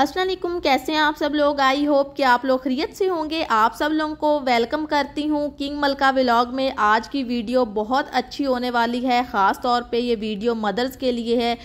असलम कैसे हैं आप सब लोग आई होप कि आप लोग खरीत से होंगे आप सब लोगों को वेलकम करती हूँ किंग मलका व्लॉग में आज की वीडियो बहुत अच्छी होने वाली है ख़ास तौर पे ये वीडियो मदर्स के लिए है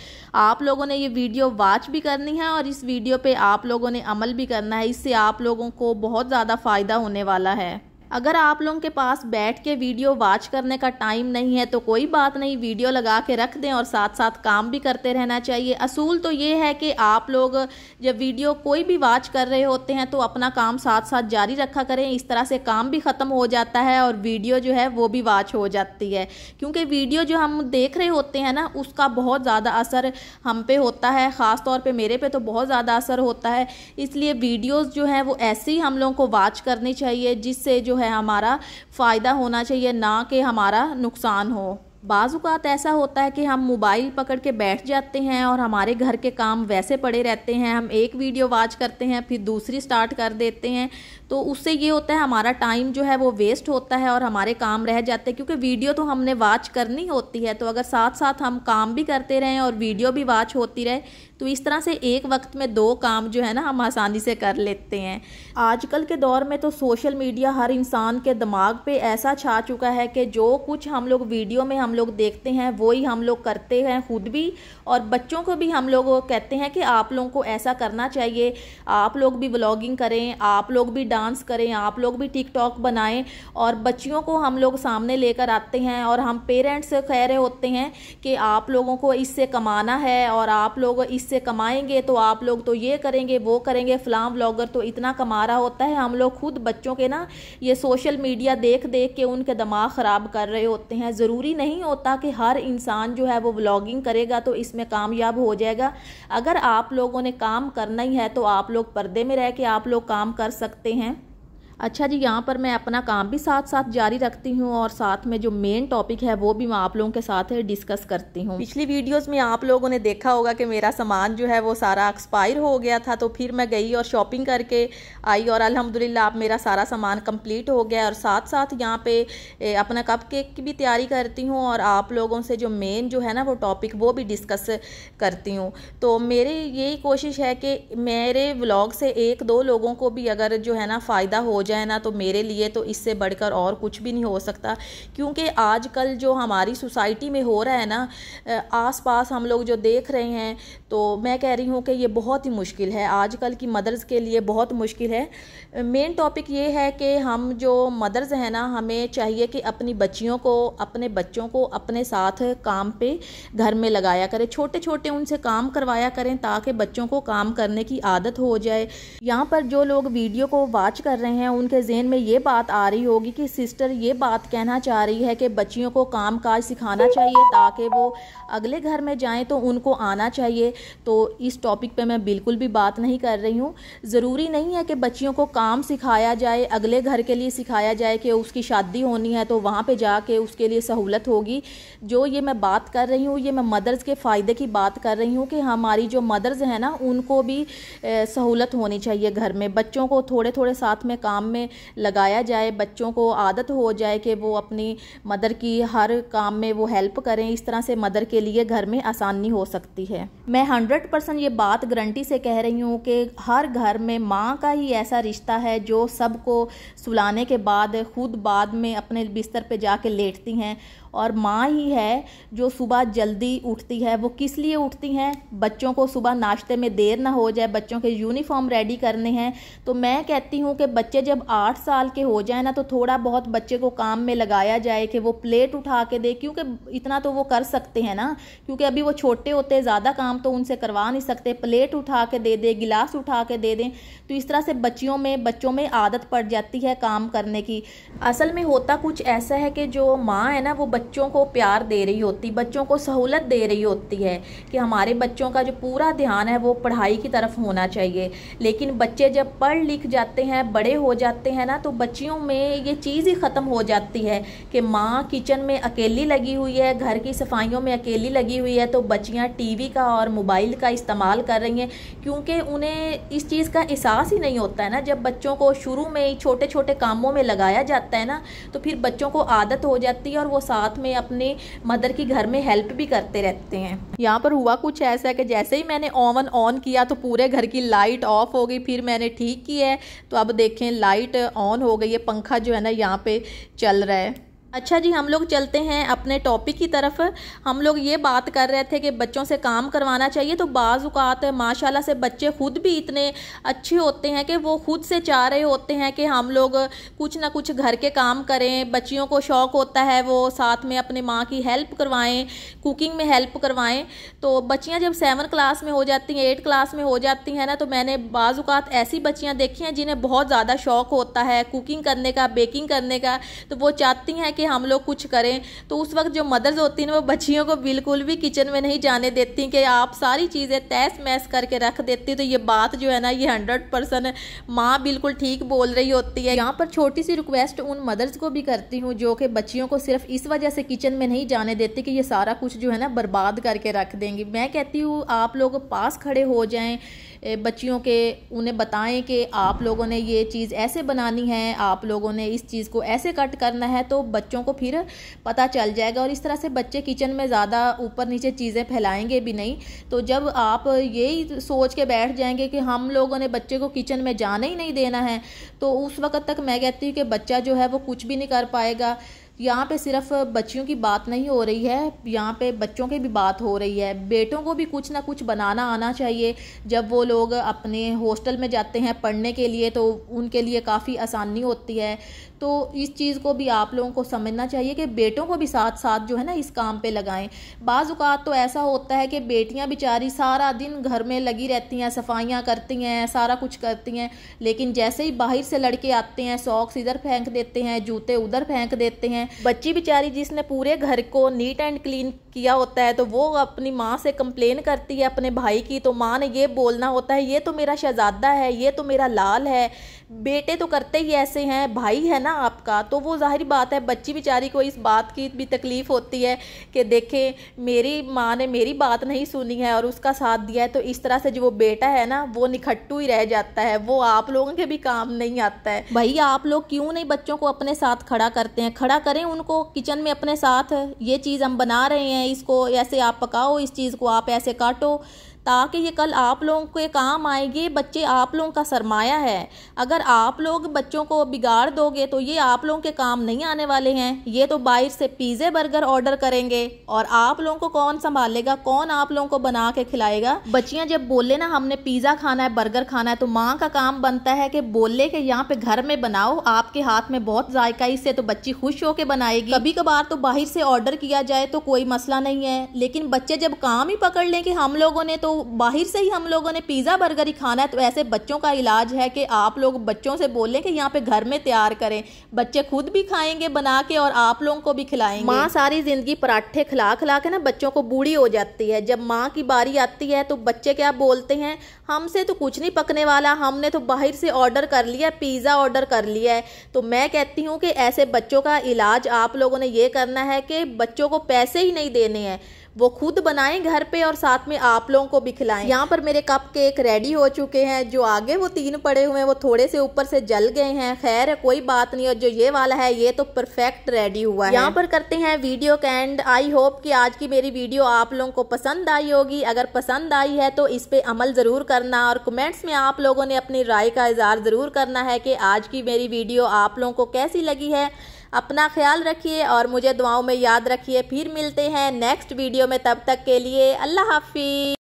आप लोगों ने ये वीडियो वॉच भी करनी है और इस वीडियो पे आप लोगों ने अमल भी करना है इससे आप लोगों को बहुत ज़्यादा फ़ायदा होने वाला है अगर आप लोगों के पास बैठ के वीडियो वॉच करने का टाइम नहीं है तो कोई बात नहीं वीडियो लगा के रख दें और साथ साथ काम भी करते रहना चाहिए असूल तो ये है कि आप लोग जब वीडियो कोई भी वॉच कर रहे होते हैं तो अपना काम साथ साथ जारी रखा करें इस तरह से काम भी ख़त्म हो जाता है और वीडियो जो है वो भी वॉच हो जाती है क्योंकि वीडियो जो हम देख रहे होते हैं ना उसका बहुत ज़्यादा असर हम पे होता है ख़ास तौर पर मेरे पर तो बहुत ज़्यादा असर होता है इसलिए वीडियोज़ जो हैं वो ऐसे ही हम लोगों को वॉच करनी चाहिए जिससे जो है हमारा फ़ायदा होना चाहिए ना कि हमारा नुकसान हो बाज़ात ऐसा होता है कि हम मोबाइल पकड़ के बैठ जाते हैं और हमारे घर के काम वैसे पड़े रहते हैं हम एक वीडियो वाच करते हैं फिर दूसरी स्टार्ट कर देते हैं तो उससे ये होता है हमारा टाइम जो है वो वेस्ट होता है और हमारे काम रह जाते हैं क्योंकि वीडियो तो हमने वाच करनी होती है तो अगर साथ साथ हम काम भी करते रहें और वीडियो भी वाच होती रहे तो इस तरह से एक वक्त में दो काम जो है ना हम आसानी से कर लेते हैं आजकल के दौर में तो सोशल मीडिया हर इंसान के दिमाग पर ऐसा छा चुका है कि जो कुछ हम लोग वीडियो में हम लोग देखते हैं वो ही हम लोग करते हैं खुद भी और बच्चों को भी हम लोग कहते हैं कि आप लोगों को ऐसा करना चाहिए आप लोग भी ब्लॉगिंग करें आप लोग भी डांस करें आप लोग भी टिकटॉक बनाएं और बच्चियों को हम लोग सामने लेकर आते हैं और हम पेरेंट्स कह रहे होते हैं कि आप लोगों को इससे कमाना है और आप लोग इससे कमाएंगे तो आप लोग तो ये करेंगे वो करेंगे फलाम ब्लॉगर तो इतना कमा रहा होता है हम लोग खुद बच्चों के ना ये सोशल मीडिया देख देख के उनके दिमाग ख़राब कर रहे होते हैं ज़रूरी नहीं नहीं होता कि हर इंसान जो है वो व्लॉगिंग करेगा तो इसमें कामयाब हो जाएगा अगर आप लोगों ने काम करना ही है तो आप लोग पर्दे में रह के आप लोग काम कर सकते हैं अच्छा जी यहाँ पर मैं अपना काम भी साथ साथ जारी रखती हूँ और साथ में जो मेन टॉपिक है वो भी मैं आप लोगों के साथ डिस्कस करती हूँ पिछली वीडियोस में आप लोगों ने देखा होगा कि मेरा सामान जो है वो सारा एक्सपायर हो गया था तो फिर मैं गई और शॉपिंग करके आई और अलहमदिल्ला आप मेरा सारा सामान कम्प्लीट हो गया और साथ साथ यहाँ पर अपना कप केक की भी तैयारी करती हूँ और आप लोगों से जो मेन जो है ना वो टॉपिक वो भी डिस्कस करती हूँ तो मेरी यही कोशिश है कि मेरे व्लॉग से एक दो लोगों को भी अगर जो है ना फ़ायदा हो जाए ना तो मेरे लिए तो इससे बढ़कर और कुछ भी नहीं हो सकता क्योंकि आजकल जो हमारी सोसाइटी में हो रहा है ना आसपास हम लोग जो देख रहे हैं तो मैं कह रही हूँ कि ये बहुत ही मुश्किल है आजकल की मदर्स के लिए बहुत मुश्किल है मेन टॉपिक ये है कि हम जो मदर्स हैं ना हमें चाहिए कि अपनी बच्चियों को अपने बच्चों को अपने साथ काम पे घर में लगाया करें छोटे छोटे उनसे काम करवाया करें ताकि बच्चों को काम करने की आदत हो जाए यहाँ पर जो लोग वीडियो को वॉच कर रहे हैं उनके जहन में ये बात आ रही होगी कि सिस्टर ये बात कहना चाह रही है कि बच्चियों को काम काज सिखाना चाहिए ताकि वो अगले घर में जाएं तो उनको आना चाहिए तो इस टॉपिक पे मैं बिल्कुल भी बात नहीं कर रही हूँ ज़रूरी नहीं है कि बच्चियों को काम सिखाया जाए अगले घर के लिए सिखाया जाए कि उसकी शादी होनी है तो वहाँ पर जाके उसके लिए सहूलत होगी जो ये मैं बात कर रही हूँ ये मैं मदर्स के फ़ायदे की बात कर रही हूँ कि हमारी जो मदर्स हैं ना उनको भी सहूलत होनी चाहिए घर में बच्चों को थोड़े थोड़े साथ में काम में लगाया जाए बच्चों को आदत हो जाए कि वो अपनी मदर की हर काम में वो हेल्प करें इस तरह से मदर के लिए घर में आसानी हो सकती है मैं हंड्रेड परसेंट ये बात गारंटी से कह रही हूँ कि हर घर में माँ का ही ऐसा रिश्ता है जो सबको सुलाने के बाद खुद बाद में अपने बिस्तर पर जाके लेटती हैं और माँ ही है जो सुबह जल्दी उठती है वो किस लिए उठती हैं बच्चों को सुबह नाश्ते में देर ना हो जाए बच्चों के यूनिफॉर्म रेडी करने हैं तो मैं कहती हूँ कि बच्चे जब आठ साल के हो जाए ना तो थोड़ा बहुत बच्चे को काम में लगाया जाए कि वो प्लेट उठा के दे क्योंकि इतना तो वो कर सकते हैं ना क्योंकि अभी वो छोटे होते ज़्यादा काम तो उनसे करवा नहीं सकते प्लेट उठा के दे दें गिलास उठा के दे दें तो इस तरह से बच्चियों में बच्चों में आदत पड़ जाती है काम करने की असल में होता कुछ ऐसा है कि जो माँ है ना वो बच्चों को प्यार दे रही होती बच्चों को सहूलत दे रही होती है कि हमारे बच्चों का जो पूरा ध्यान है वो पढ़ाई की तरफ होना चाहिए लेकिन बच्चे जब पढ़ लिख जाते हैं बड़े हो जाते हैं ना तो बच्चियों में ये चीज़ ही ख़त्म हो जाती है कि माँ किचन में अकेली लगी हुई है घर की सफाइयों में अकेली लगी हुई है तो बच्चियाँ टी का और मोबाइल का इस्तेमाल कर रही हैं क्योंकि उन्हें इस चीज़ का एहसास ही नहीं होता है ना जब बच्चों को शुरू में ही छोटे छोटे कामों में लगाया जाता है ना तो फिर बच्चों को आदत हो जाती है और वो साथ साथ में अपने मदर की घर में हेल्प भी करते रहते हैं यहाँ पर हुआ कुछ ऐसा कि जैसे ही मैंने ओवन ऑन किया तो पूरे घर की लाइट ऑफ हो गई फिर मैंने ठीक किया है तो अब देखें लाइट ऑन हो गई है पंखा जो है ना यहाँ पे चल रहा है अच्छा जी हम लोग चलते हैं अपने टॉपिक की तरफ हम लोग ये बात कर रहे थे कि बच्चों से काम करवाना चाहिए तो बाज़ात माशाल्लाह से बच्चे खुद भी इतने अच्छे होते हैं कि वो खुद से चाह रहे होते हैं कि हम लोग कुछ ना कुछ घर के काम करें बच्चियों को शौक़ होता है वो साथ में अपने माँ की हेल्प करवाएं कुकिंग में हेल्प करवाएँ तो बच्चियाँ जब सेवन क्लास में हो जाती हैं एट क्लास में हो जाती हैं ना तो मैंने बाज़ात ऐसी बच्चियाँ देखी हैं जिन्हें बहुत ज़्यादा शौक़ होता है कुकिंग करने का बेकिंग करने का तो वो चाहती हैं कि हम लोग कुछ करें तो उस वक्त जो मदर्स होती हैं वो बच्चियों को बिल्कुल भी किचन में नहीं जाने देती कि आप सारी चीज़ें तैस मैस करके रख देती तो ये बात जो है ना ये हंड्रेड परसेंट माँ बिल्कुल ठीक बोल रही होती है यहाँ पर छोटी सी रिक्वेस्ट उन मदर्स को भी करती हूँ जो कि बच्चियों को सिर्फ इस वजह से किचन में नहीं जाने देती कि ये सारा कुछ जो है ना बर्बाद करके रख देंगी मैं कहती हूँ आप लोग पास खड़े हो जाएँ बच्चियों के उन्हें बताएं कि आप लोगों ने ये चीज़ ऐसे बनानी है आप लोगों ने इस चीज़ को ऐसे कट करना है तो बच्च बच्चों को फिर पता चल जाएगा और इस तरह से बच्चे किचन में ज़्यादा ऊपर नीचे चीज़ें फैलाएंगे भी नहीं तो जब आप यही सोच के बैठ जाएंगे कि हम लोगों ने बच्चे को किचन में जाना ही नहीं देना है तो उस वक्त तक मैं कहती हूँ कि बच्चा जो है वो कुछ भी नहीं कर पाएगा यहाँ पे सिर्फ बच्चियों की बात नहीं हो रही है यहाँ पे बच्चों की भी बात हो रही है बेटों को भी कुछ ना कुछ बनाना आना चाहिए जब वो लोग अपने हॉस्टल में जाते हैं पढ़ने के लिए तो उनके लिए काफ़ी आसानी होती है तो इस चीज़ को भी आप लोगों को समझना चाहिए कि बेटों को भी साथ साथ जो है ना इस काम पे लगाएं बाज़ात तो ऐसा होता है कि बेटियां बेचारी सारा दिन घर में लगी रहती हैं सफाइयाँ करती हैं सारा कुछ करती हैं लेकिन जैसे ही बाहर से लड़के आते हैं सॉक्स इधर फेंक देते हैं जूते उधर फेंक देते हैं बच्ची बेचारी जिसने पूरे घर को नीट एंड क्लीन किया होता है तो वो अपनी माँ से कंप्लेन करती है अपने भाई की तो माँ ने ये बोलना होता है ये तो मेरा शहजादा है ये तो मेरा लाल है बेटे तो करते ही ऐसे हैं भाई है ना ना आपका तो वो ज़ाहिर बात है बच्ची बेचारी को इस बात की भी तकलीफ़ होती है कि देखें मेरी माँ ने मेरी बात नहीं सुनी है और उसका साथ दिया है तो इस तरह से जो वो बेटा है ना वो निखट्टू ही रह जाता है वो आप लोगों के भी काम नहीं आता है भाई आप लोग क्यों नहीं बच्चों को अपने साथ खड़ा करते हैं खड़ा करें उनको किचन में अपने साथ ये चीज़ हम बना रहे हैं इसको ऐसे आप पकाओ इस चीज़ को आप ऐसे काटो ताकि ये कल आप लोगों के काम आएगी बच्चे आप लोगों का सरमाया है अगर आप लोग बच्चों को बिगाड़ दोगे तो ये आप लोगों के काम नहीं आने वाले हैं ये तो बाहर से पिज़्ज़े बर्गर ऑर्डर करेंगे और आप लोगों को कौन संभालेगा कौन आप लोगों को बना के खिलाएगा बच्चियाँ जब बोले ना हमने पिज़्ज़ा खाना है बर्गर खाना है तो माँ का काम बनता है कि बोले कि यहाँ पे घर में बनाओ आपके हाथ में बहुत जायका इससे तो बच्ची खुश होकर बनाएगी कभी कभार तो बाहर से ऑर्डर किया जाए तो कोई मसला नहीं है लेकिन बच्चे जब काम ही पकड़ लें कि हम लोगों ने तो बाहर से ही हम लोगों ने पिज़्ज़ा बर्गर ही खाना है तो ऐसे बच्चों का इलाज है कि आप लोग बच्चों से बोलें कि यहाँ पे घर में तैयार करें बच्चे खुद भी खाएंगे बना के और आप लोगों को भी खिलाएंगे माँ सारी ज़िंदगी पराठे खिला खिला के ना बच्चों को बूढ़ी हो जाती है जब माँ की बारी आती है तो बच्चे क्या बोलते हैं हमसे तो कुछ नहीं पकने वाला हमने तो बाहर से ऑर्डर कर लिया पिज़्ज़ा ऑर्डर कर लिया है तो मैं कहती हूँ कि ऐसे बच्चों का इलाज आप लोगों ने ये करना है कि बच्चों को पैसे ही नहीं देने हैं वो खुद बनाएं घर पे और साथ में आप लोगों को भी खिलाएं यहाँ पर मेरे कप केक रेडी हो चुके हैं जो आगे वो तीन पड़े हुए हैं वो थोड़े से ऊपर से जल गए हैं खैर कोई बात नहीं और जो ये वाला है ये तो परफेक्ट रेडी हुआ है यहाँ पर करते हैं वीडियो का एंड आई होप कि आज की मेरी वीडियो आप लोगों को पसंद आई होगी अगर पसंद आई है तो इस पे अमल ज़रूर करना और कमेंट्स में आप लोगों ने अपनी राय का इजहार ज़रूर करना है कि आज की मेरी वीडियो आप लोगों को कैसी लगी है अपना ख्याल रखिए और मुझे दुआओं में याद रखिए फिर मिलते हैं नेक्स्ट वीडियो में तब तक के लिए अल्लाह हाफि